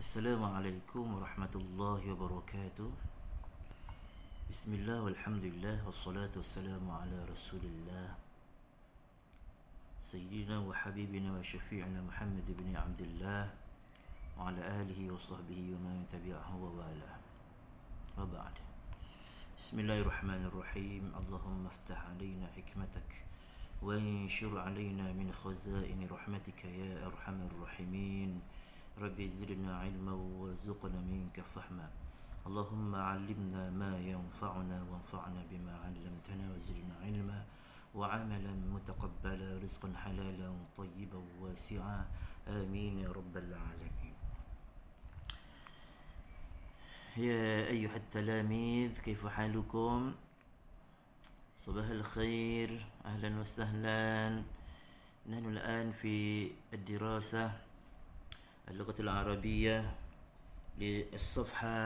السلام عليكم ورحمة الله وبركاته بسم الله والحمد لله والصلاة والسلام على رسول الله سيدنا وحبيبنا وشفيعنا محمد بن عبد الله وعلى آله وصحبه ومن تبعه وواله وبعد بسم الله الرحمن الرحيم اللهم افتح علينا حكمتك وانشر علينا من خزائن رحمتك يا أرحم الراحمين ربي زدنا علما وارزقنا منك فهما اللهم علمنا ما ينفعنا وانفعنا بما علمتنا وزدنا علما وعملا متقبلا رزقا حلالا طيبا واسعا آمين يا رب العالمين يا أيها التلاميذ كيف حالكم؟ صباح الخير أهلا وسهلا نحن الآن في الدراسة اللغة العربية للصفحة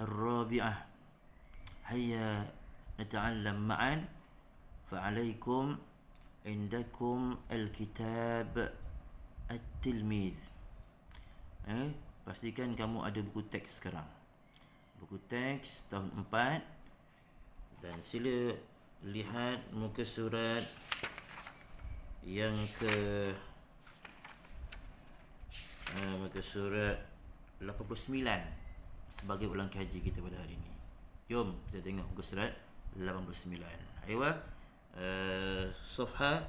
الرابعة هيا نتعلم معا فعليكم عندكم الكتاب التلميذ eh, pastikan kamu ada buku teks sekarang buku teks tahun 4 dan sila lihat muka surat yang ke muka surat 89 sebagai ulang kaji kita pada hari ini. Jom kita tengok muka surat 89. Aywa. Eh, uh, Sofha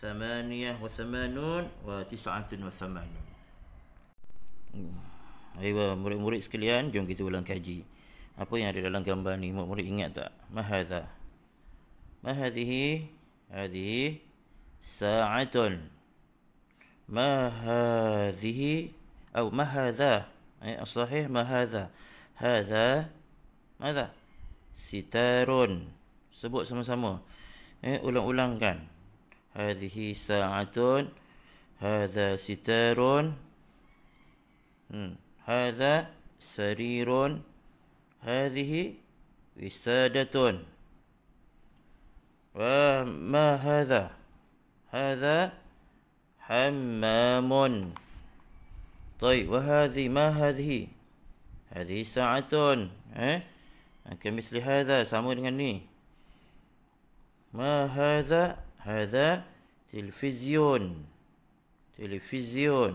Samaniyah wa samanun wa tisa'atun wa samanun. Aywa, murid-murid sekalian, jom kita ulang kaji. Apa yang ada dalam gambar ni? Murid-murid ingat tak? Mahadha. Mahadhihi. Hadhihi. Sa'atun. هذه atau ما هذا أي صحيح ما هذا هذا sebut sama-sama eh ulang-ulangkan hadhihi sa'atun hadha sitarun hmm hadha sarirun hadhihi wisadatun wa ma hadha hadha حمام طيب وهذه ما هذه هذه ساعة ها كمثل هذا sama dengan ما هذا هذا تلفزيون تلفزيون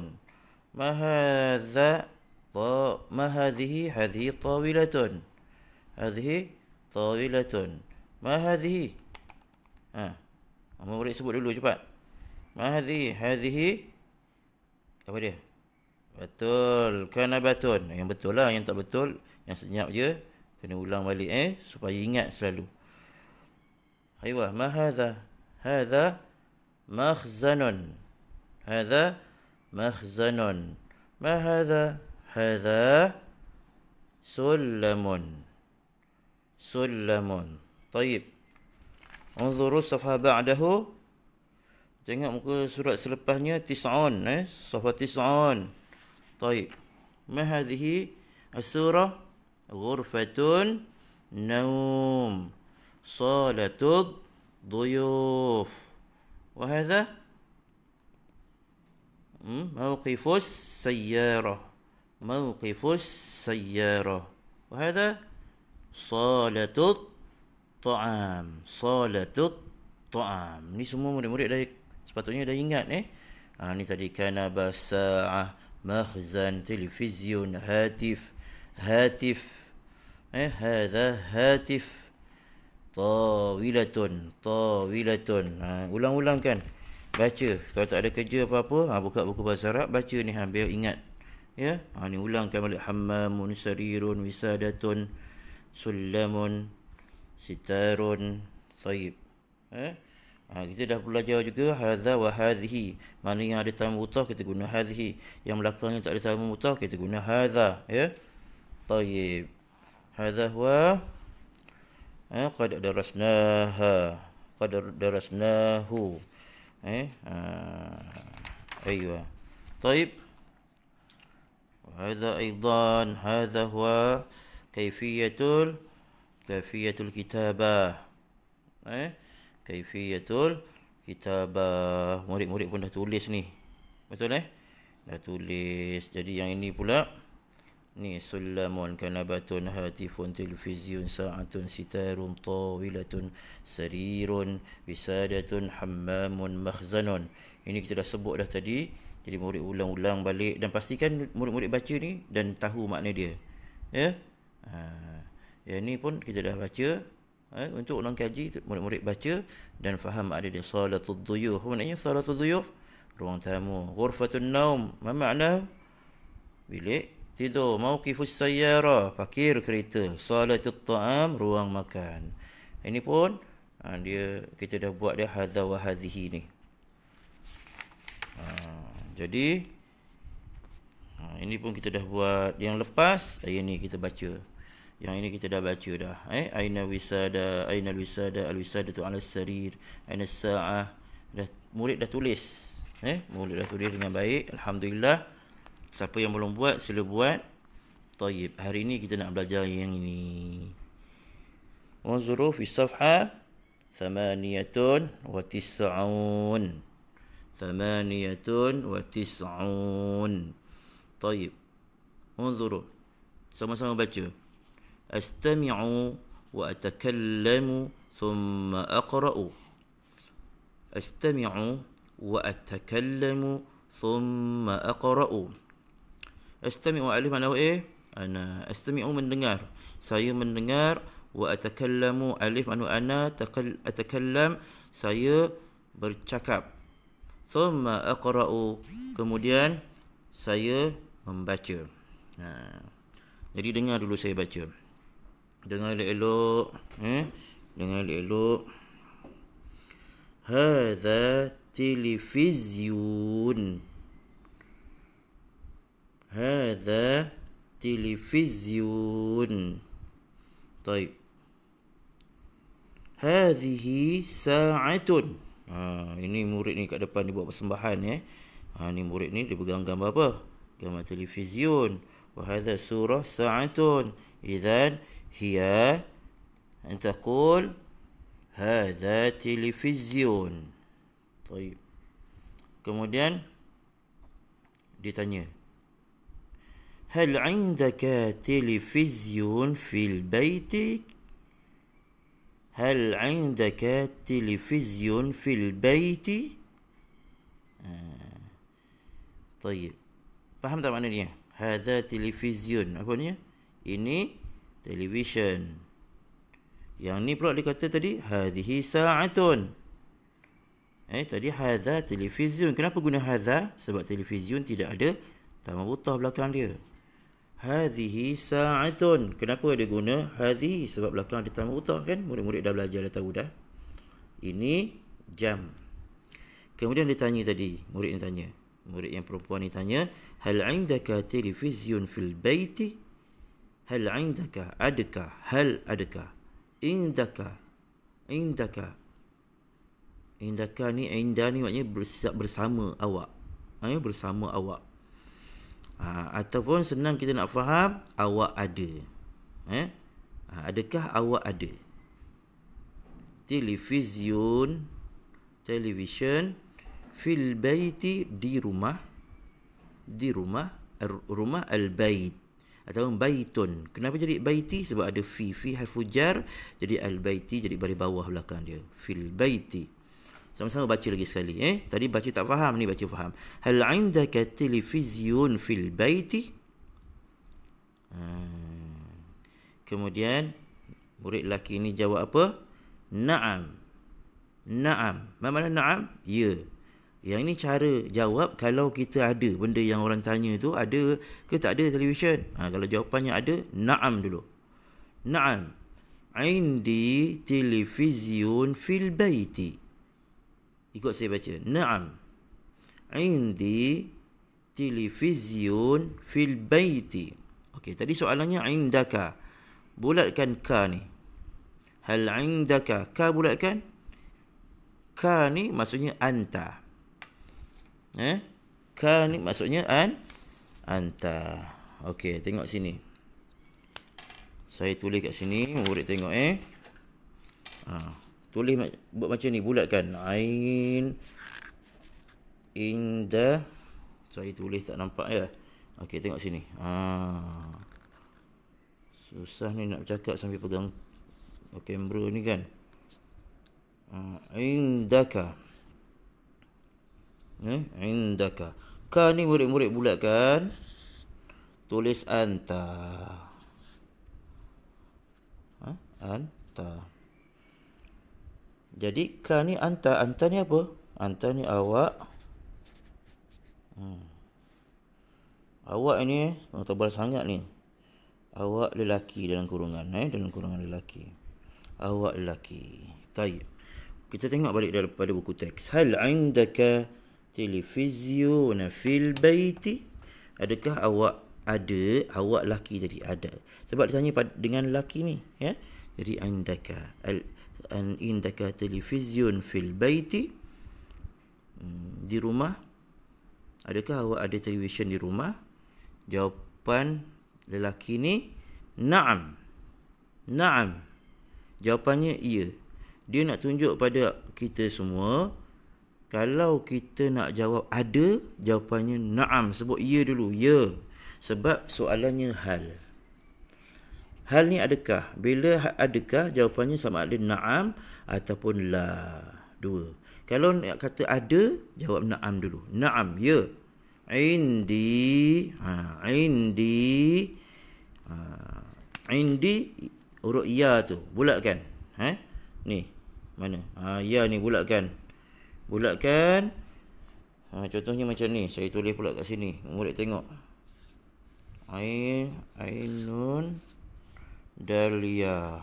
ما هذا ما هذه هذه طاولة هذه طاولة ما هذه ها Mama boleh sebut dulu Mahdi hadhihi apa dia? Betul. Kana batun. Yang betul lah. Yang tak betul. Yang senyap je. Kena ulang balik eh. Supaya ingat selalu. Aywa. Ma hadha. Hadha. Makhzanun. Hadha. Makhzanun. Ma hadha. Hadha. Sulamun. Sulamun. Taib. Unzuru safha ba'dahu. Tengok muka surat selepasnya tis'un eh safa tis'un. Baik. Ma hadhihi as-surah ghurfatun naum salatud duyuf. Wa hadha hmm? mawqifus sayyarah. Mawqifus sayyarah. Wa salatud ta'am. Salatud ta'am. Ni semua murid-murid dah Sepatutnya dah ingat eh. Ah ni tadi kana basaah makhzan televisyen hatif hatif eh hadha hatif tawilatun tawilatun ha, ulang-ulang kan baca kalau tak ada kerja apa-apa ha, buka buku bahasa Arab baca ni hampir ah, ingat ya ha, ni ulangkan balik hammamun sarirun wisadatun sulamun sitarun tayyib eh Ha, kita dah belajar juga hadza wa hadhi. Mana yang ada tamu mutah kita guna hadhi. Yang belakangnya tak ada tamu mutah kita guna hadza, ya. Tayyib. Hadza wa eh ha, qad darasnaha. Qad darasnahu. Eh, ha. ha Ayuh. Tayyib. Hadza aidan hadza wa kayfiyatul kayfiyatul kitabah. Eh kaifiyatul kitabah murid-murid pun dah tulis ni betul eh dah tulis jadi yang ini pula ni sulamun kanabatun hatifun televisyen sa'atun sitarun tawilatun sarirun wisadatun hammamun makhzanun ini kita dah sebut dah tadi jadi murid ulang-ulang balik dan pastikan murid-murid baca ni dan tahu makna dia ya ha. yang ni pun kita dah baca eh, untuk orang kaji murid-murid baca dan faham ada di salatul duyuh apa maknanya salatul duyuh ruang tamu ghurfatun naum apa makna bilik tidur mawqifus sayyara parkir kereta salatul ta'am ruang makan ini pun ha, dia kita dah buat dia hadha wa hadhihi ni ha, jadi ha, ini pun kita dah buat yang lepas ayat ni kita baca yang ini kita dah baca dah eh aina wisada aina wisada al wisada tu ala sarir aina saah dah murid dah tulis eh murid dah tulis dengan baik alhamdulillah siapa yang belum buat sila buat tayyib hari ini kita nak belajar yang ini unzuru fi safha Thamaniyatun wa tis'un Thamaniyatun Unzuru Sama-sama baca استمع واتكلم thumma اقرا استمع واتكلم ثم اقرا استمع علم انه ايه انا استمع من دengar saya mendengar wa atakallamu alif anu ana atakallam saya bercakap thumma aqra'u kemudian saya membaca ha. jadi dengar dulu saya baca Dengar elok-elok eh dengan elok-elok hadza televisyen hadza televisyen طيب هذه ساعة ah ini murid ni kat depan ni buat persembahan eh ha ni murid ni dia pegang gambar apa gambar televisyen wa hadha surah sa'atun idzan هي أن تقول هذا تلفزيون طيب kemudian ditanya هل عندك تلفزيون في البيت هل عندك تلفزيون في البيت آه. طيب فهمت معنى هذا تلفزيون apa ni ini television yang ni pula dia kata tadi hadhihi sa'atun eh tadi hadza televisyen kenapa guna hadza sebab televisyen tidak ada tamat butah belakang dia hadhihi sa'atun kenapa dia guna hadhi sebab belakang ada tamat butah kan murid-murid dah belajar dah tahu dah ini jam kemudian dia tanya tadi murid ni tanya murid yang perempuan ni tanya hal indaka televisyen fil baiti هل عندك عدك هل عدك عندك عندك عندك ni عند ni maknanya bersama awak maknanya ha, bersama awak ha, ataupun senang kita nak faham awak ada eh ha, adakah awak ada televisyen television fil baiti di rumah di rumah rumah al bait ataupun baitun. Kenapa jadi baiti? Sebab ada fi fi harfu jadi al baiti jadi baris bawah belakang dia. Fil baiti. Sama-sama baca lagi sekali eh. Tadi baca tak faham ni baca faham. Hal indaka televizyon fil baiti? Hmm. Kemudian murid lelaki ni jawab apa? Naam. Naam. Mana mana naam? Ya. Yang ini cara jawab kalau kita ada benda yang orang tanya tu ada ke tak ada televisyen. Ha, kalau jawapannya ada, na'am dulu. Na'am. Indi televisyen fil baiti. Ikut saya baca. Na'am. Indi televisyen fil baiti. Okey, tadi soalannya indaka. Bulatkan ka ni. Hal indaka. Ka bulatkan. Ka ni maksudnya antah. Eh? Ka ni maksudnya an anta. Okey, tengok sini. Saya tulis kat sini, murid tengok eh. Ha, tulis buat macam ni, bulatkan. Ain inda saya tulis tak nampak ya. Okey, tengok sini. Ha. Susah ni nak bercakap sambil pegang kamera ni kan. Ha, indaka eh, indaka. Ka ni murid-murid bulat kan? Tulis anta. Ha? Anta. Jadi ka ni anta. Anta ni apa? Anta ni awak. Hmm. Awak ni eh, oh, tebal sangat ni. Awak lelaki dalam kurungan. Eh? Dalam kurungan lelaki. Awak lelaki. Tayyip. Kita tengok balik daripada buku teks. Hal indaka televisyen fil baiti adakah awak ada awak laki tadi ada sebab ditanya dengan laki ni ya jadi andaka al an indaka televisyen fil baiti hmm, di rumah adakah awak ada televisyen di rumah jawapan lelaki ni na'am na'am jawapannya iya dia nak tunjuk pada kita semua kalau kita nak jawab ada, jawapannya na'am. Sebut ya dulu, ya. Sebab soalannya hal. Hal ni adakah? Bila ha- adakah, jawapannya sama ada na'am ataupun la. Dua. Kalau nak kata ada, jawab na'am dulu. Na'am, ya. Indi. Ha, indi. Ha, indi. Huruf ya tu. Bulatkan. Ha? Ni. Mana? Ha, ya ni bulatkan. Ha bulatkan ha, contohnya macam ni saya tulis pula kat sini murid tengok ain ainun dalia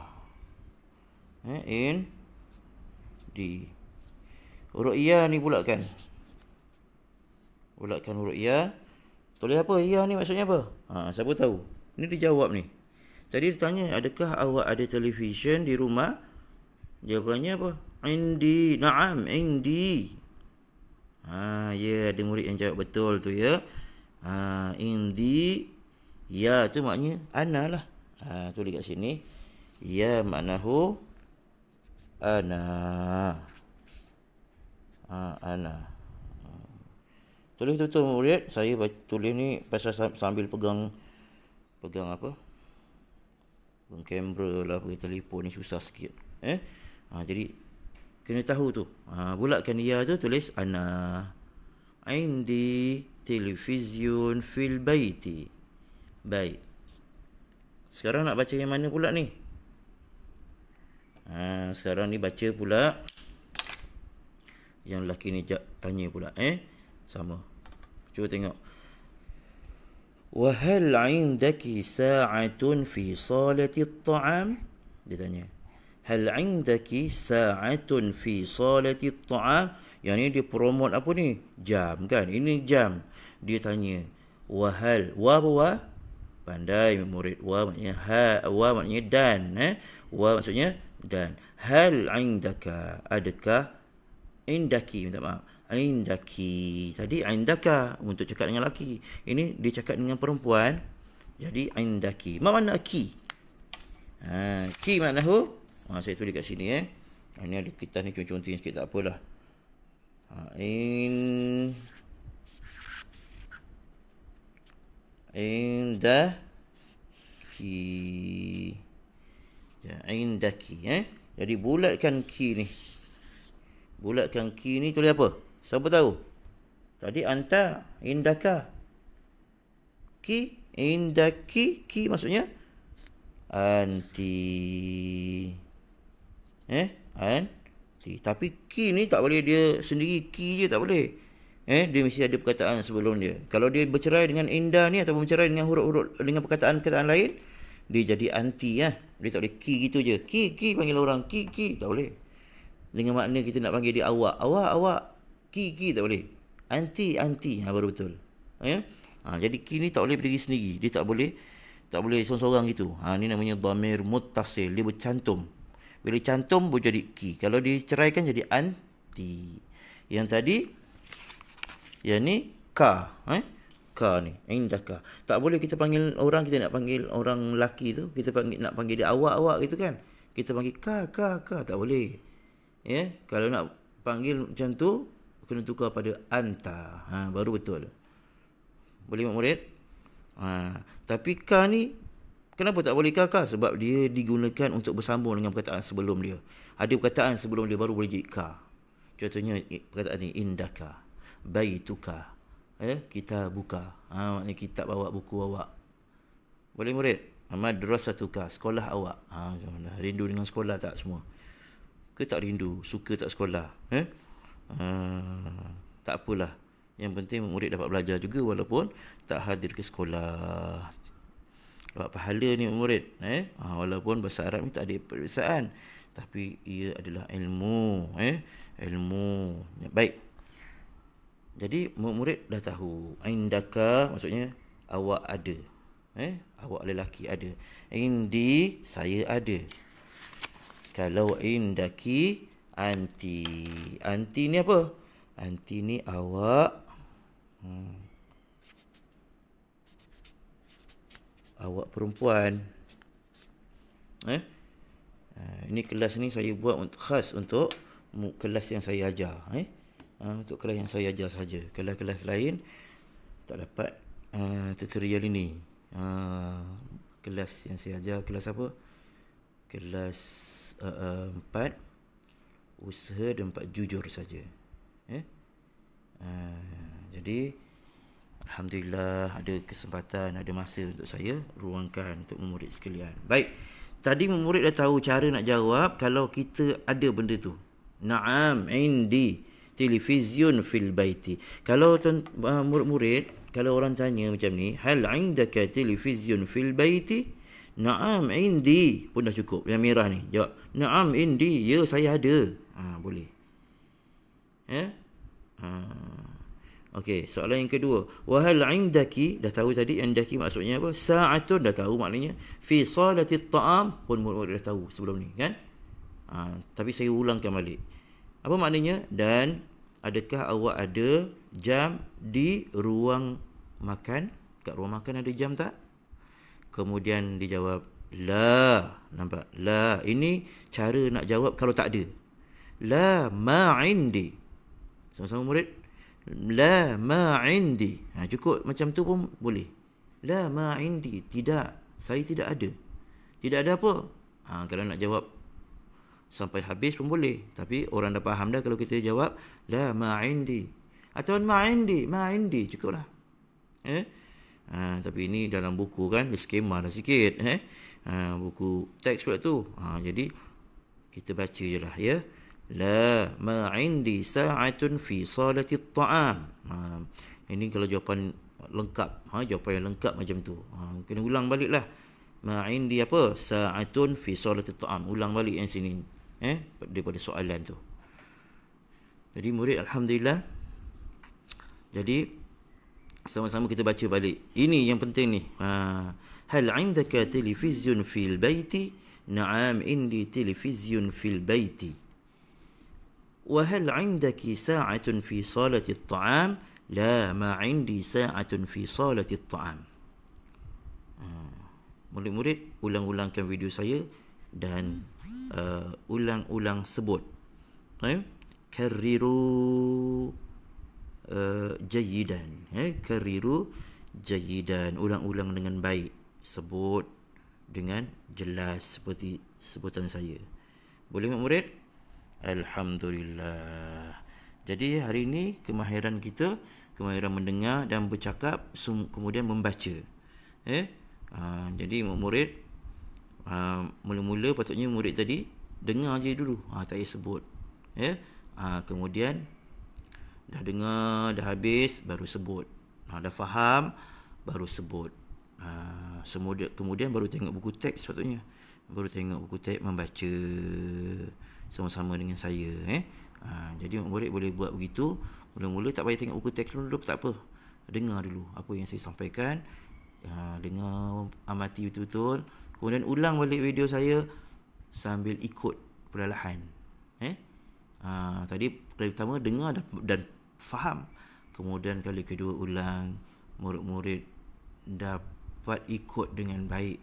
eh in di huruf ia ya ni bulatkan bulatkan huruf ia ya. tulis apa ia ya ni maksudnya apa ha siapa tahu ni dijawab jawab ni tadi ditanya adakah awak ada televisyen di rumah jawapannya apa Indi. Naam, indi. Ha, ya, ada murid yang jawab betul tu ya. Ha, indi. Ya, tu maknanya ana lah. Ha, tulis kat sini. Ya, maknahu ana. Ha, ana. Tulis tu tu murid. Saya tulis ni pasal sambil pegang pegang apa? Pegang kamera lah, pegang telefon ni susah sikit. Eh? Ha, jadi kena tahu tu ha, bulatkan ia tu tulis ana indi televisyon fil baiti baik sekarang nak baca yang mana pula ni ha, sekarang ni baca pula yang lelaki ni jat, tanya pula eh sama cuba tengok wa hal indaki sa'atun fi salati at-ta'am dia tanya hal indaki sa'atun fi salati ta'am yang ni dipromote apa ni jam kan ini jam dia tanya wahal wa wa pandai murid wa maknanya ha wa maknanya dan eh wa maksudnya dan hal indaka adakah indaki minta maaf indaki tadi indaka untuk cakap dengan laki? ini dia cakap dengan perempuan jadi indaki mana ki ha ki maknanya Ha, saya tulis kat sini eh. Ini ah, ada kita ni cun-cun sikit tak apalah. Ha, in in da ki ya in da ki eh. Jadi bulatkan ki ni. Bulatkan ki ni tulis apa? Siapa tahu? Tadi anta indaka. Ki indaki ki maksudnya anti eh and t tapi key ni tak boleh dia sendiri key je tak boleh eh dia mesti ada perkataan sebelum dia kalau dia bercerai dengan inda ni ataupun bercerai dengan huruf-huruf dengan perkataan-perkataan lain dia jadi anti ya eh? dia tak boleh key gitu je key key panggil orang key key tak boleh dengan makna kita nak panggil dia awak awak awak key key tak boleh anti anti ha, baru betul ya ha, jadi key ni tak boleh berdiri sendiri dia tak boleh tak boleh seorang-seorang gitu. Ha ni namanya dhamir muttasil, dia bercantum. Bila cantum boleh jadi ki. Kalau diceraikan jadi anti. Yang tadi yang ni ka, eh? Ka ni, indah ka. Tak boleh kita panggil orang kita nak panggil orang laki tu, kita panggil nak panggil dia awak-awak gitu kan. Kita panggil ka, ka, ka, tak boleh. Ya, yeah? kalau nak panggil macam tu kena tukar pada anta. Ha, baru betul. Boleh mak murid? Ha, tapi ka ni Kenapa tak boleh kakak? Sebab dia digunakan untuk bersambung dengan perkataan sebelum dia. Ada perkataan sebelum dia baru boleh jadi ka. Contohnya perkataan ini indaka, baituka, eh kita buka. Ha maknanya kita bawa buku awak. Boleh murid? Madrasatuka, sekolah awak. Ha mana rindu dengan sekolah tak semua? Ke tak rindu, suka tak sekolah, eh? Ha, tak apalah. Yang penting murid dapat belajar juga walaupun tak hadir ke sekolah dapat pahala ni murid eh ha, walaupun bahasa Arab ni tak ada perbezaan tapi ia adalah ilmu eh ilmu ya, baik jadi murid dah tahu indaka maksudnya awak ada eh awak lelaki ada indi saya ada kalau indaki anti anti ni apa anti ni awak hmm. awak perempuan eh ah, ini kelas ni saya buat untuk khas untuk kelas yang saya ajar eh ah, untuk kelas yang saya ajar saja kelas-kelas lain tak dapat uh, tutorial ini uh, kelas yang saya ajar kelas apa kelas uh, uh, empat usaha dan empat jujur saja eh uh, jadi Alhamdulillah ada kesempatan, ada masa untuk saya ruangkan untuk memurid sekalian. Baik. Tadi memurid dah tahu cara nak jawab kalau kita ada benda tu. Naam indi televisyen fil baiti. Kalau ah, murid-murid, kalau orang tanya macam ni, hal indaka televisyen fil baiti? Naam indi. Pun dah cukup yang merah ni. Jawab. Naam indi. Ya, saya ada. Ha, boleh. Ya? Eh? Yeah? Okey, soalan yang kedua. Wa hal indaki dah tahu tadi indaki maksudnya apa? Sa'atun dah tahu maknanya fi salati ta'am pun murid dah tahu sebelum ni kan? Ha, tapi saya ulangkan balik. Apa maknanya? Dan adakah awak ada jam di ruang makan? Kat ruang makan ada jam tak? Kemudian dijawab la. Nampak? La. Ini cara nak jawab kalau tak ada. La ma'indi. Sama-sama murid. La ma indi. Ha, cukup macam tu pun boleh. La ma indi. Tidak. Saya tidak ada. Tidak ada apa? Ha, kalau nak jawab sampai habis pun boleh. Tapi orang dah faham dah kalau kita jawab la ma indi. Atau ma indi. Ma indi. Cukup lah. Eh? Ha, tapi ini dalam buku kan Dia skema dah sikit eh? Ha, buku teks pula tu ha, Jadi Kita baca je lah ya لا ما عندي ساعة في صالة الطعام ini kalau jawapan lengkap ha, jawapan yang lengkap macam tu ha, kena ulang balik lah ma indi apa sa'atun fi salati ta'am ulang balik yang sini eh daripada soalan tu jadi murid alhamdulillah jadi sama-sama kita baca balik ini yang penting ni ha hal indaka televizyon fil baiti na'am indi televizyon fil baiti وهل عندك ساعة في صالة الطعام؟ لا ما عندي ساعة في صالة الطعام. Murid-murid ulang-ulangkan video saya dan uh, ulang-ulang sebut. Eh? Kariru uh, jayidan. Eh? Kariru jayidan. Ulang-ulang dengan baik. Sebut dengan jelas seperti sebutan saya. Boleh murid-murid? Alhamdulillah. Jadi hari ini kemahiran kita, kemahiran mendengar dan bercakap kemudian membaca. Eh? Ha, jadi murid ha, mula-mula patutnya murid tadi dengar je dulu. Ha, tak payah sebut. Eh? Ha, kemudian dah dengar, dah habis baru sebut. Ha, dah faham baru sebut. Ha, semudah, kemudian baru tengok buku teks sepatutnya. Baru tengok buku teks membaca sama-sama dengan saya eh. Ha, jadi murid boleh buat begitu. Mula-mula tak payah tengok buku teks dulu tak apa. Dengar dulu apa yang saya sampaikan. Ha, dengar amati betul-betul. Kemudian ulang balik video saya sambil ikut perlahan. Eh. Ha, tadi kali pertama dengar dan, dan faham. Kemudian kali kedua ulang murid-murid dapat ikut dengan baik.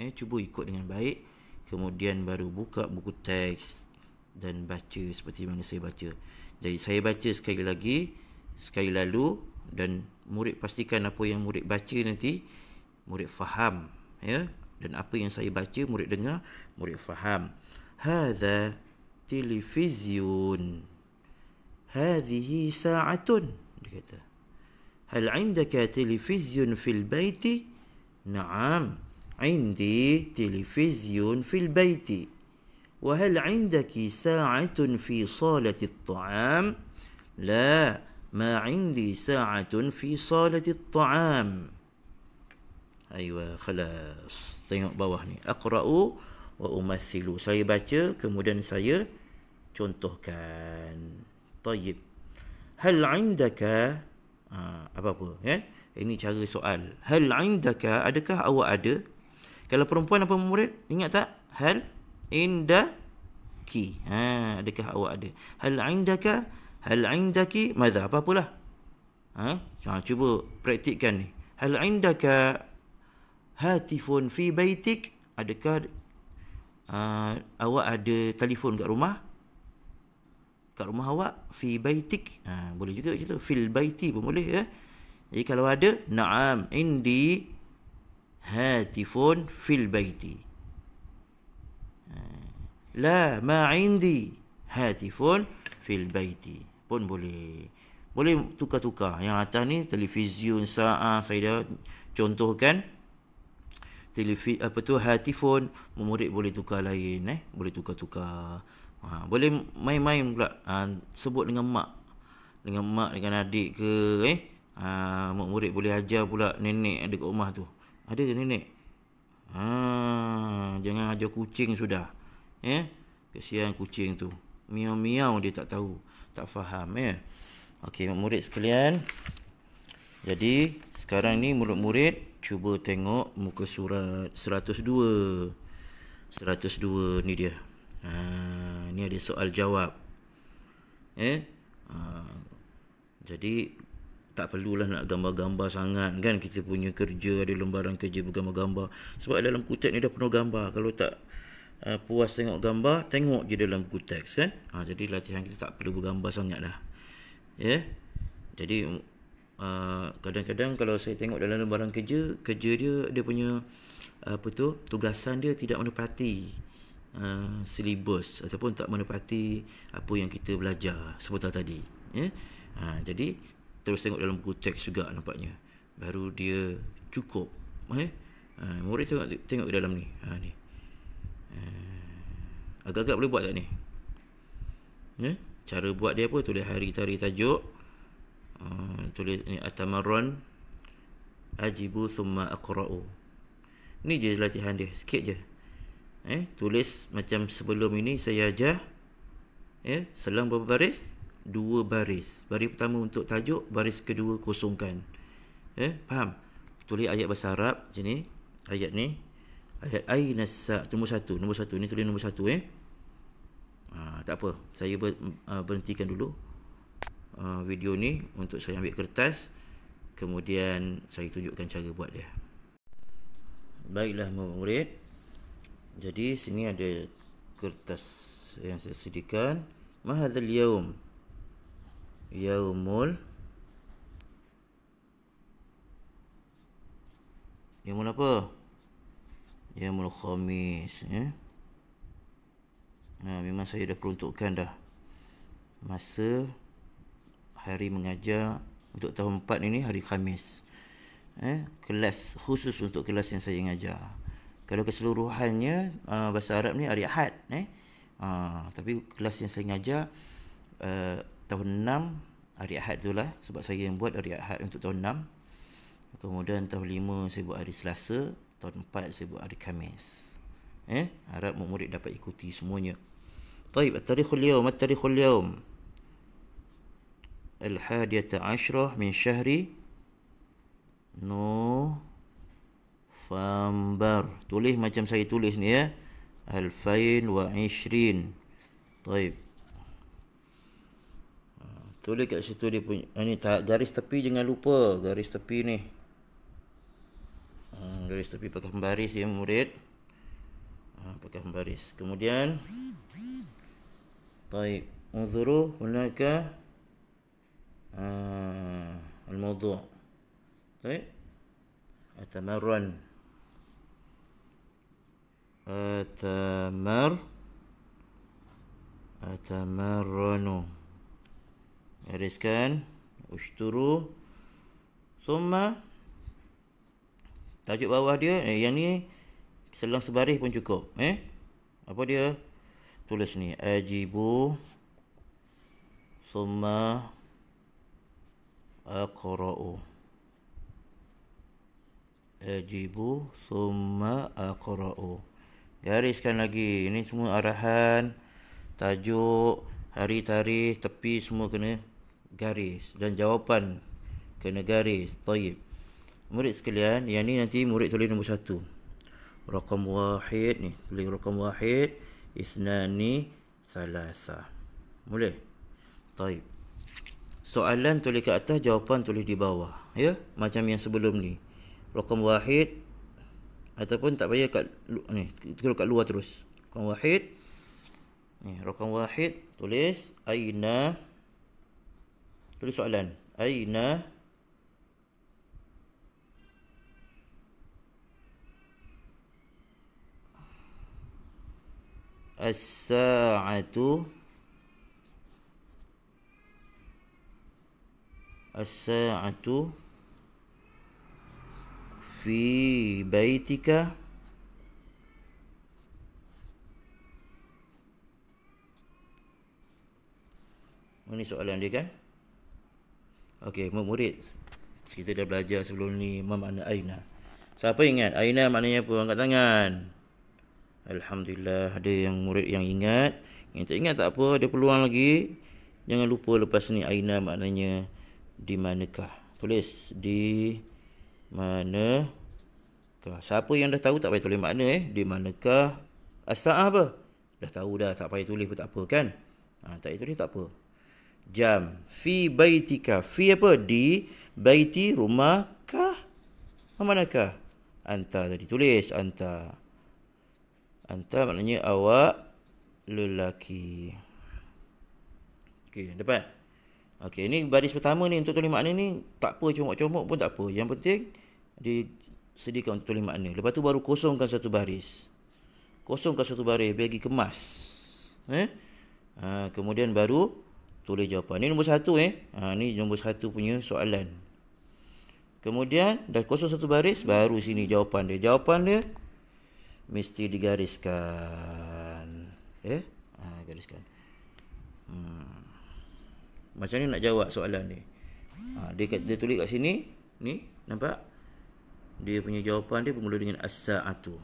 Eh cuba ikut dengan baik. Kemudian baru buka buku teks dan baca seperti mana saya baca. Jadi saya baca sekali lagi, sekali lalu dan murid pastikan apa yang murid baca nanti murid faham ya dan apa yang saya baca murid dengar murid faham hadza televisyen hadhihi sa'atun dia kata hal indaka televisyen fil baiti na'am indi televisyen fil baiti وهل عندك ساعة في صالة الطعام؟ لا ما عندي ساعة في صالة الطعام أيوة خلاص tengok bawah أقرأ وأمثل saya baca kemudian saya contohkan طيب هل عندك apa apa eh? ini cara soal هل عندك adakah awak ada kalau perempuan apa murid ingat tak هل indaki. Ha, adakah awak ada? Hal indaka? Hal indaki? Madha? Apa pula? Ha? ha, cuba praktikkan ni. Hal indaka hatifun fi baitik? Adakah uh, awak ada telefon kat rumah? Kat rumah awak fi baitik. Ha, boleh juga macam tu. Fil baiti pun boleh ya. Jadi kalau ada, na'am, indi hatifun fil baiti. La, ما عندي هاتف في البيت pun boleh boleh tukar-tukar yang atas ni televisyen saya saya dah contohkan televisi apa tu hatifon murid boleh tukar lain eh boleh tukar-tukar ha, boleh main-main pula ha, sebut dengan mak dengan mak dengan adik ke eh ha, mak murid boleh ajar pula nenek ada kat rumah tu ada ke nenek ah jangan ajar kucing sudah ya kesian kucing tu miau miau dia tak tahu tak faham ya okey murid sekalian jadi sekarang ni murid-murid cuba tengok muka surat 102 102 ni dia ha ni ada soal jawab eh ha, jadi tak perlulah nak gambar-gambar sangat kan kita punya kerja ada lembaran kerja bergambar-gambar sebab dalam kutip ni dah penuh gambar kalau tak uh, puas tengok gambar, tengok je dalam buku teks kan. Ha, jadi latihan kita tak perlu bergambar sangat dah. Ya. Yeah? Jadi eh, kadang-kadang uh, kalau saya tengok dalam lembaran kerja, kerja dia dia punya eh, apa tu tugasan dia tidak menepati uh, silibus ataupun tak menepati apa yang kita belajar sebentar tadi ya yeah? ha, jadi terus tengok dalam buku teks juga nampaknya baru dia cukup eh okay? ha, murid tengok tengok dalam ni ha ni Eh. Agak-agak boleh buat tak ni? Ya? Cara buat dia apa? Tulis hari tarikh tajuk. Ah, tulis ni atamarun ajibu thumma aqra'u. Ni je latihan dia, sikit je. Eh, tulis macam sebelum ini saya ajar. Ya, eh, selang berapa baris? Dua baris. Baris pertama untuk tajuk, baris kedua kosongkan. Ya, eh, faham? Tulis ayat bahasa Arab sini, ayat ni. Ayat aina sa' nombor satu. Nombor satu. Ini tulis nombor satu eh. Ha, tak apa. Saya ber, uh, berhentikan dulu uh, video ni untuk saya ambil kertas. Kemudian saya tunjukkan cara buat dia. Baiklah murid. Jadi sini ada kertas yang saya sediakan. Mahadhal yaum. Yaumul. Yaumul apa? Yaumul apa? Yaumul Khamis ya. Nah, memang saya dah peruntukkan dah masa hari mengajar untuk tahun 4 ini hari Khamis. Eh, kelas khusus untuk kelas yang saya mengajar. Kalau keseluruhannya uh, bahasa Arab ni hari Ahad eh. Uh, tapi kelas yang saya mengajar uh, eh, tahun 6 hari Ahad itulah sebab saya yang buat hari Ahad untuk tahun 6. Kemudian tahun 5 saya buat hari Selasa, tahun 4 saya buat hari Khamis eh harap murid dapat ikuti semuanya طيب التاريخ اليوم التاريخ اليوم الحادية عشرة من شهر نوفمبر تليه ما جم سي تليه نيا الفين وعشرين طيب تليه كأسي تليه أني تا garis tepi jangan lupa garis tepi nih tulis tepi pekan baris ya murid ha, pekan baris kemudian taib unzuru hunaka ha, al-mawdu taib atamarran atamar atamarranu bariskan ushturu summa Tajuk bawah dia eh, yang ni selang sebaris pun cukup eh. Apa dia? Tulis ni ajibu summa aqra'u. Ajibu summa aqra'u. Gariskan lagi. Ini semua arahan tajuk, hari tarikh, tepi semua kena garis dan jawapan kena garis. Tayyib murid sekalian yang ni nanti murid tulis nombor satu rakam wahid ni tulis rakam wahid isnani salasa boleh taib soalan tulis ke atas jawapan tulis di bawah ya macam yang sebelum ni rakam wahid ataupun tak payah kat ni terus kat luar terus rakam wahid ni rakam wahid tulis aina tulis soalan aina As-sa'atu As-sa'atu Fi baytika Ini soalan dia kan Okey, murid Kita dah belajar sebelum ni mana Aina Siapa ingat? Aina maknanya apa? Angkat tangan Alhamdulillah ada yang murid yang ingat Yang tak ingat tak apa ada peluang lagi Jangan lupa lepas ni Aina maknanya Di manakah Tulis di mana? manakah Siapa yang dah tahu tak payah tulis makna eh Di manakah Asal apa Dah tahu dah tak payah tulis pun tak apa kan ha, Tak payah tulis tak apa Jam Fi baitika Fi apa di baiti rumah rumahkah Manakah Anta tadi tulis Anta Anta maknanya awak lelaki. Okey, dapat? Okey, ini baris pertama ni untuk tulis makna ni tak apa comok-comok pun tak apa. Yang penting di sediakan untuk tulis makna. Lepas tu baru kosongkan satu baris. Kosongkan satu baris bagi kemas. Eh? Ha, kemudian baru tulis jawapan. Ini nombor satu eh. Ha, ni nombor satu punya soalan. Kemudian dah kosong satu baris baru sini jawapan dia. Jawapan dia mesti digariskan eh ha, gariskan hmm. macam ni nak jawab soalan ni ha, dia, dia tulis kat sini ni nampak dia punya jawapan dia bermula dengan as-sa'atu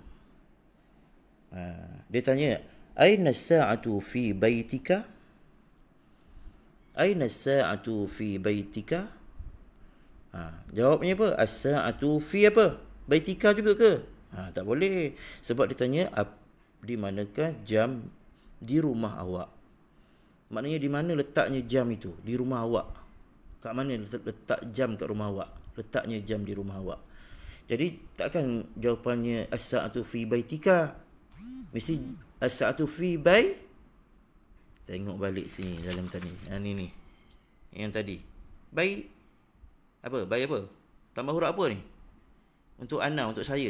ha, dia tanya aina as-sa'atu fi baitika aina as-sa'atu fi baitika ha, jawapnya apa Asa saatu fi apa baitika juga ke Ha, tak boleh. Sebab dia tanya, di manakah jam di rumah awak? Maknanya di mana letaknya jam itu? Di rumah awak. Kat mana letak jam kat rumah awak? Letaknya jam di rumah awak. Jadi takkan jawapannya as-sa'atu fi baitika. Mesti as-sa'atu fi bai Tengok balik sini dalam tadi. Ha ni ni. Yang tadi. Baik. Apa? Baik apa? Tambah huruf apa ni? Untuk Ana, untuk saya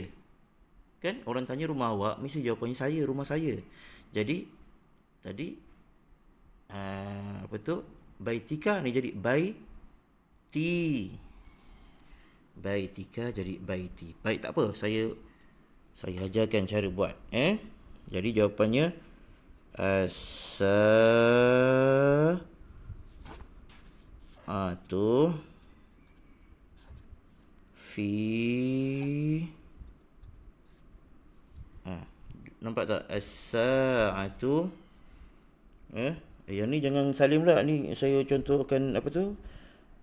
kan orang tanya rumah awak mesti jawapannya saya rumah saya jadi tadi uh, apa tu baitika ni jadi baiti baitika jadi baiti baik tak apa saya saya ajarkan cara buat eh jadi jawapannya as atau ah, fi nampak tak as-sa'atu ah, eh yang ni jangan salim lah ni saya contohkan apa tu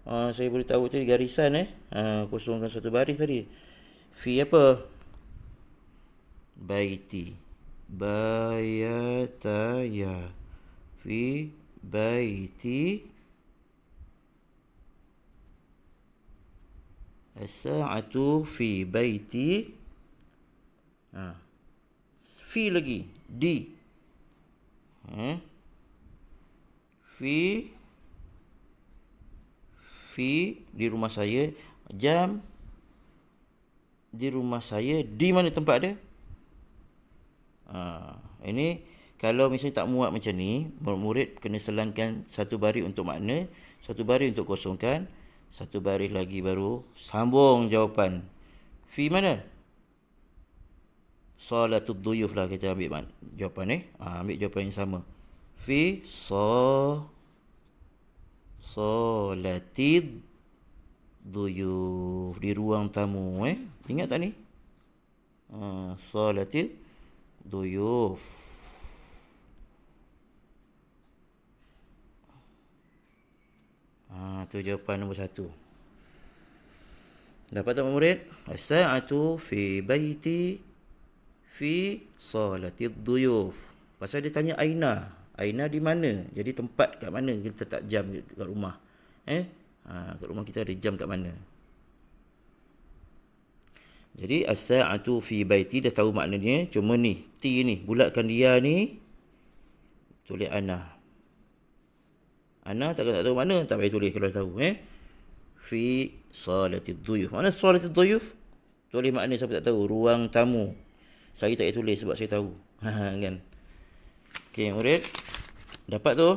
uh, saya boleh tahu tadi garisan eh uh, kosongkan satu baris tadi fi apa baiti bayataya fi baiti as-sa'atu fi baiti ah fi lagi D. eh fi fi di rumah saya jam di rumah saya di mana tempat dia ha, ini kalau misalnya tak muat macam ni murid kena selangkan satu baris untuk makna satu baris untuk kosongkan satu baris lagi baru sambung jawapan fi mana Salatul duyuf lah kita ambil mak, jawapan ni. Ha, ambil jawapan yang sama. Fi so salatid duyuf di ruang tamu eh. Ingat tak ni? Ha, salatid duyuf. Ha, tu jawapan nombor satu. Dapat tak murid? As-sa'atu fi baiti fi salati duyuf. Pasal dia tanya Aina. Aina di mana? Jadi tempat kat mana kita tak jam kat rumah. Eh? Ha, kat rumah kita ada jam kat mana? Jadi as-sa'atu fi baiti dah tahu maknanya. Cuma ni, T ni, bulatkan dia ni. Tulis Ana. Ana tak tahu mana, tak payah tulis kalau tahu. Eh? Fi salati duyuf. Mana salati duyuf? Tulis maknanya siapa tak tahu. Ruang tamu. Saya tak payah tulis sebab saya tahu. Ha kan. Okey, murid. Dapat tu?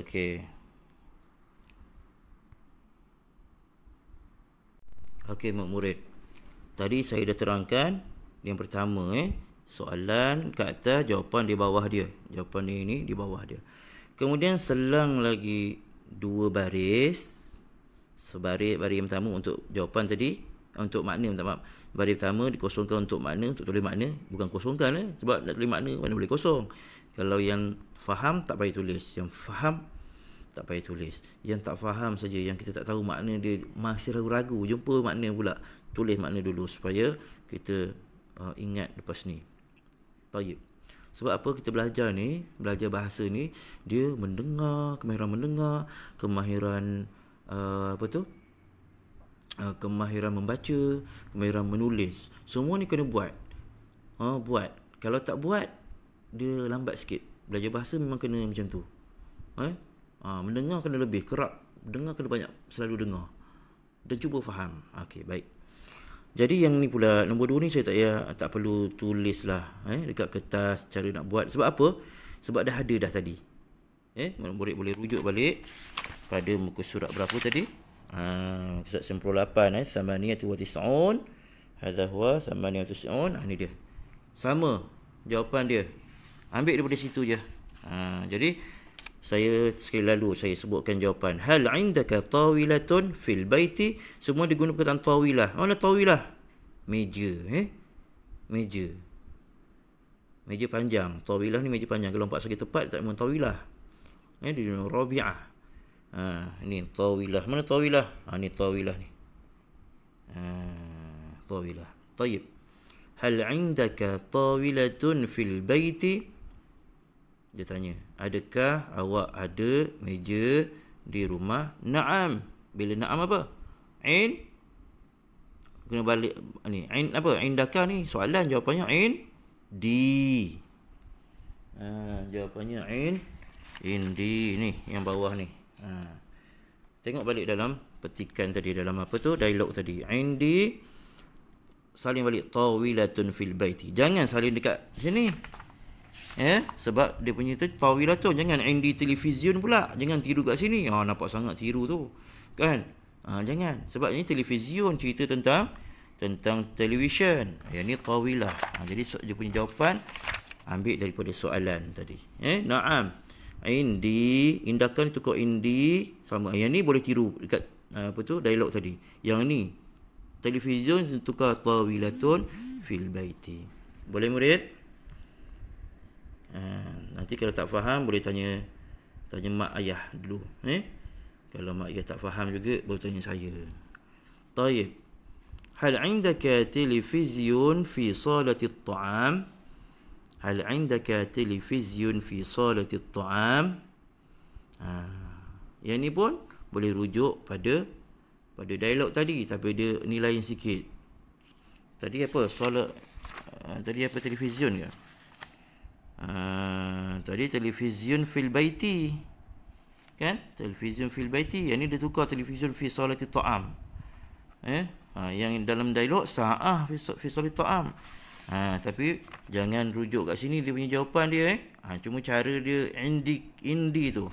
Okey. Okey, mak murid. Tadi saya dah terangkan yang pertama eh, soalan kat atas, jawapan di bawah dia. Jawapan ni ni di bawah dia. Kemudian selang lagi dua baris sebaris baris yang pertama untuk jawapan tadi untuk makna minta maaf baris pertama dikosongkan untuk makna untuk tulis makna bukan kosongkan eh sebab nak tulis makna mana boleh kosong kalau yang faham tak payah tulis yang faham tak payah tulis yang tak faham saja yang kita tak tahu makna dia masih ragu-ragu jumpa makna pula tulis makna dulu supaya kita uh, ingat lepas ni baik sebab apa kita belajar ni belajar bahasa ni dia mendengar kemahiran mendengar kemahiran uh, apa tu Ah, kemahiran membaca, kemahiran menulis. Semua ni kena buat. Ha, buat. Kalau tak buat, dia lambat sikit. Belajar bahasa memang kena macam tu. Eh? Ha, mendengar kena lebih kerap. Dengar kena banyak. Selalu dengar. Dan cuba faham. Okey, baik. Jadi yang ni pula nombor dua ni saya tak ya tak perlu tulis lah eh, dekat kertas cara nak buat sebab apa? Sebab dah ada dah tadi. Eh, murid boleh rujuk balik pada muka surat berapa tadi? Ah, ha, 98 eh samaniyatu wa tis'un. Hadha huwa samaniyatu tis'un. Ah ha, ini dia. Sama jawapan dia. Ambil daripada situ je. Ah, jadi saya sekali lalu saya sebutkan jawapan hal indaka tawilatun fil baiti semua diguna perkataan tawilah mana tawilah meja eh meja meja panjang tawilah ni meja panjang kalau empat segi tepat tak guna Ini eh dia guna Ha, ini tawilah. Mana tawilah? Ha, ini tawilah ni. Ha, tawilah. Tayyib. Hal indaka tawilatun fil baiti? Dia tanya. Adakah awak ada meja di rumah? Naam. Bila naam apa? In. Kena balik. Ni, in apa? Indaka ni. Soalan jawapannya in. Di. Ha, jawapannya in. In ni. Yang bawah ni ha. tengok balik dalam petikan tadi dalam apa tu dialog tadi indi salin balik tawilatun fil baiti jangan salin dekat sini eh sebab dia punya tu tawilatun jangan indi televisyen pula jangan tiru kat sini ha nampak sangat tiru tu kan ha, jangan sebab ni televisyen cerita tentang tentang televisyen yang ni tawilah ah, ha, jadi dia punya jawapan ambil daripada soalan tadi eh naam Indi, indakan itu kau Indi sama. Yang ni boleh tiru dekat eh, apa tu dialog tadi. Yang ni televisyen tukar tawilatun fil baiti. Boleh murid? Ah, nanti kalau tak faham boleh tanya tanya mak ayah dulu eh. Kalau mak ayah tak faham juga boleh tanya saya. Tayyib. Hal 'indaka televisyen fi salati at-ta'am? Hal indaka televisyen fi salat ta'am? Ha. Yang ni pun boleh rujuk pada pada dialog tadi tapi dia ni lain sikit. Tadi apa? Salat uh, ah, tadi apa televisyen ke? Uh, tadi televisyen fil baiti. Kan? Televisyen fil baiti. Yang ni dia tukar televisyen fi salat ta'am. Eh? Ha, yang dalam dialog sa'ah fi, fi salat ta'am. Ha, tapi jangan rujuk kat sini dia punya jawapan dia eh. Ha, cuma cara dia indi indi tu.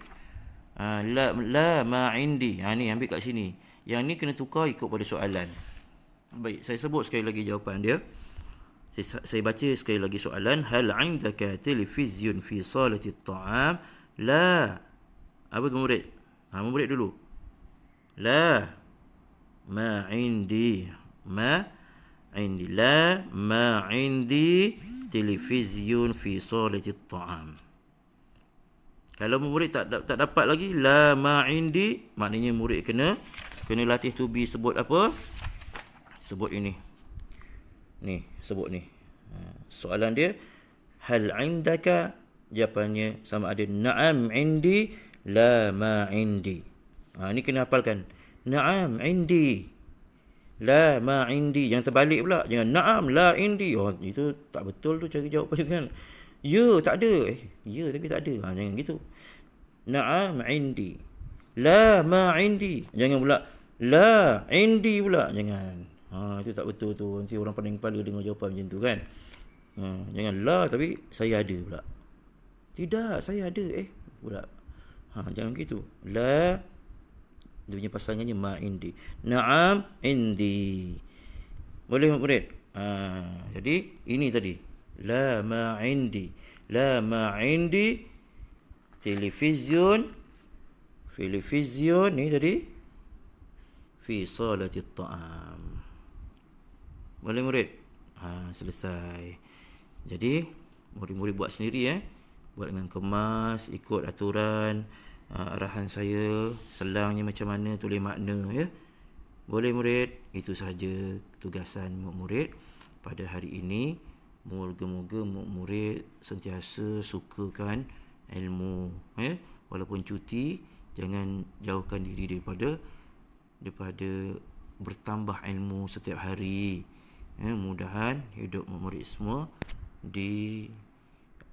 Ha, la la ma indi. Ha ni ambil kat sini. Yang ni kena tukar ikut pada soalan. Baik, saya sebut sekali lagi jawapan dia. Saya, saya baca sekali lagi soalan hal indaka televizyon fi salati ta'am? La. Apa tu murid? Ha murid dulu. La. Ma indi. Ma عندي لا ما عندي تلفزيون في صالة الطعام Kalau murid tak tak dapat lagi la ma indi maknanya murid kena kena latih to be sebut apa? Sebut ini. Ni, sebut ni. Ha, soalan dia hal indaka jawapannya sama ada na'am indi la ma indi. Ha ni kena hafalkan. Na'am indi. La ma indi. Jangan terbalik pula. Jangan na'am la indi. Oh, itu tak betul tu cari jawapan tu kan. Ya, tak ada. Eh, ya tapi tak ada. Ha, jangan gitu. Na'am indi. La ma indi. Jangan pula. La indi pula. Jangan. Ha, itu tak betul tu. Nanti orang pening kepala dengar jawapan macam tu kan. Ha, jangan la tapi saya ada pula. Tidak, saya ada. Eh, pula. Ha, jangan gitu. La dia punya pasangannya ma'indi. Na'am indi. Boleh murid? Ha, jadi ini tadi. La Indi, La Indi, Televisyon. Televisyon. Ni tadi. Fi salati ta'am. Boleh murid? Ha, selesai. Jadi murid-murid buat sendiri eh. Buat dengan kemas, ikut Aturan. Ha, arahan saya selangnya macam mana tulis makna ya boleh murid itu saja tugasan murid pada hari ini moga-moga murid sentiasa sukakan ilmu ya walaupun cuti jangan jauhkan diri daripada daripada bertambah ilmu setiap hari ya mudahan hidup murid semua di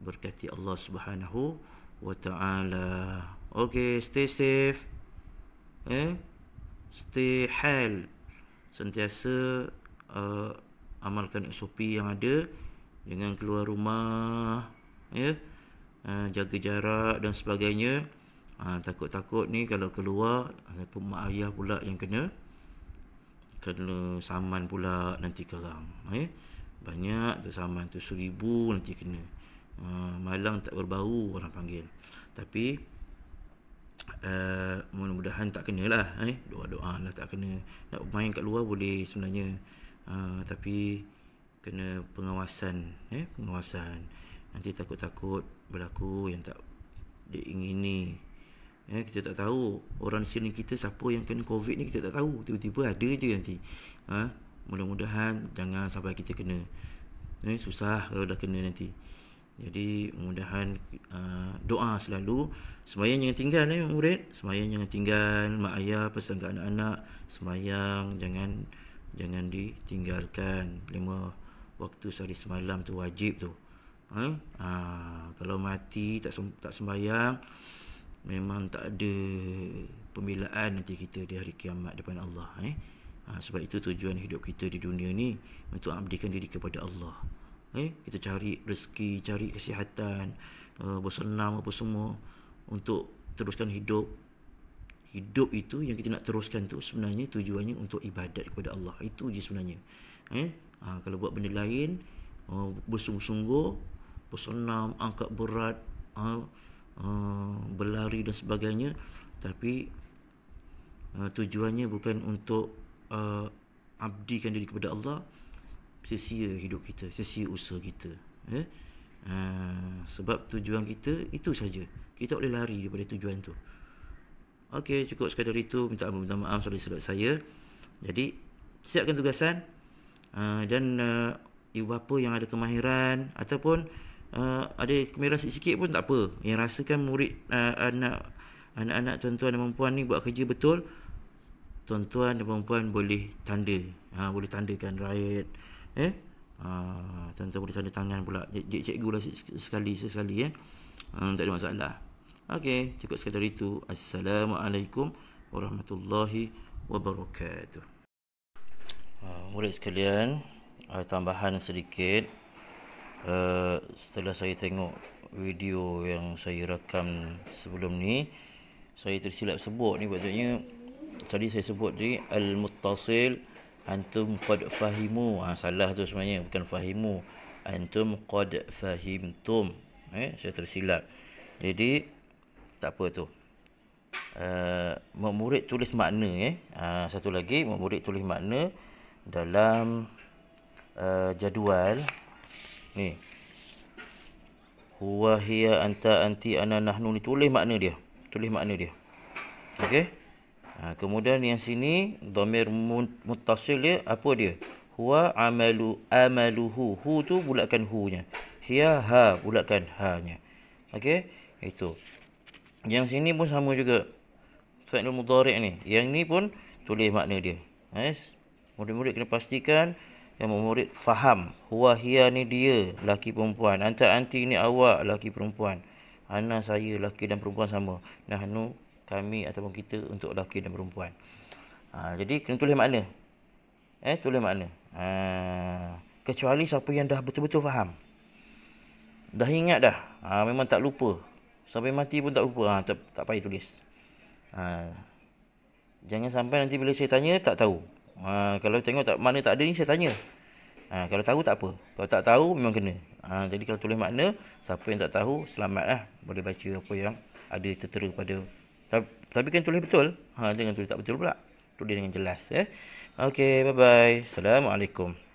berkati Allah Subhanahu wa taala Okay, stay safe. Eh? Stay hell. Sentiasa uh, amalkan SOP yang ada. Jangan keluar rumah. Ya? Eh? Uh, jaga jarak dan sebagainya. Uh, takut-takut ni kalau keluar, ataupun mak ayah pula yang kena. Kena saman pula nanti kerang. Eh? Banyak tu saman tu seribu nanti kena. Uh, ha, malang tak berbau orang panggil. Tapi uh, mudah-mudahan tak kena lah eh? doa-doa lah tak kena nak main kat luar boleh sebenarnya uh, tapi kena pengawasan eh? pengawasan nanti takut-takut berlaku yang tak diingini eh, kita tak tahu orang sini kita siapa yang kena covid ni kita tak tahu tiba-tiba ada je nanti ha? mudah-mudahan jangan sampai kita kena eh, susah kalau dah kena nanti jadi mudahan uh, doa selalu Semayang jangan tinggal eh murid Semayang jangan tinggal mak ayah pesan ke anak-anak Semayang jangan jangan ditinggalkan Lima waktu sehari semalam tu wajib tu eh? ha? Kalau mati tak sem- tak semayang Memang tak ada pembelaan nanti kita di hari kiamat depan Allah eh? Ha, sebab itu tujuan hidup kita di dunia ni Untuk abdikan diri kepada Allah eh kita cari rezeki cari kesihatan uh, eh, bersenam apa semua untuk teruskan hidup hidup itu yang kita nak teruskan tu sebenarnya tujuannya untuk ibadat kepada Allah itu je sebenarnya eh ha, kalau buat benda lain uh, bersungguh-sungguh bersenam angkat berat ha, uh, berlari dan sebagainya tapi uh, tujuannya bukan untuk uh, abdikan diri kepada Allah sia-sia hidup kita, sia-sia usaha kita. Eh? Uh, sebab tujuan kita itu saja. Kita boleh lari daripada tujuan tu. Okey, cukup sekadar itu. Minta ampun, minta maaf sorry sebab saya. Jadi, siapkan tugasan uh, dan uh, ibu bapa yang ada kemahiran ataupun uh, ada kemahiran sikit-sikit pun tak apa. Yang rasakan murid uh, anak anak-anak tuan-tuan dan puan ni buat kerja betul, tuan-tuan dan puan boleh tanda. Ha, boleh tandakan riot. Right? eh ah, tuan boleh tanda tangan pula cik cikgu lah sekali sekali eh hmm, tak ada masalah okey cukup sekadar itu assalamualaikum warahmatullahi wabarakatuh ah, murid sekalian tambahan sedikit uh, setelah saya tengok video yang saya rakam sebelum ni saya tersilap sebut ni patutnya tadi saya sebut ni al-muttasil antum qad fahimu ha, salah tu sebenarnya bukan fahimu antum qad fahimtum eh saya tersilap jadi tak apa tu uh, murid tulis makna eh ha, satu lagi murid tulis makna dalam uh, jadual ni huwa hiya anta anti ana nahnu ni tulis makna dia tulis makna dia okey Ha, kemudian yang sini dhamir muttasil dia apa dia? Huwa amalu amaluhu. Hu tu bulatkan hu nya. Hiya ha bulatkan ha nya. Okey, itu. Yang sini pun sama juga. Fa'il mudhari' ni. Yang ni pun tulis makna dia. Nice. Murid-murid kena pastikan yang murid faham huwa hiya ni dia laki perempuan. Anta anti ni awak laki perempuan. Ana saya laki dan perempuan sama. Nahnu kami ataupun kita untuk lelaki dan perempuan. Ha, jadi kena tulis makna. Eh, tulis makna. Ha, kecuali siapa yang dah betul-betul faham. Dah ingat dah. Ha, memang tak lupa. Sampai mati pun tak lupa. Ha, tak, tak payah tulis. Ha, jangan sampai nanti bila saya tanya, tak tahu. Ha, kalau tengok tak mana tak ada ni, saya tanya. Ha, kalau tahu tak apa. Kalau tak tahu memang kena. Ha, jadi kalau tulis makna, siapa yang tak tahu selamatlah boleh baca apa yang ada tertera pada tapi kan tulis betul. Ha, jangan tulis tak betul pula. Tulis dengan jelas. Eh? Ya. Okay, bye-bye. Assalamualaikum.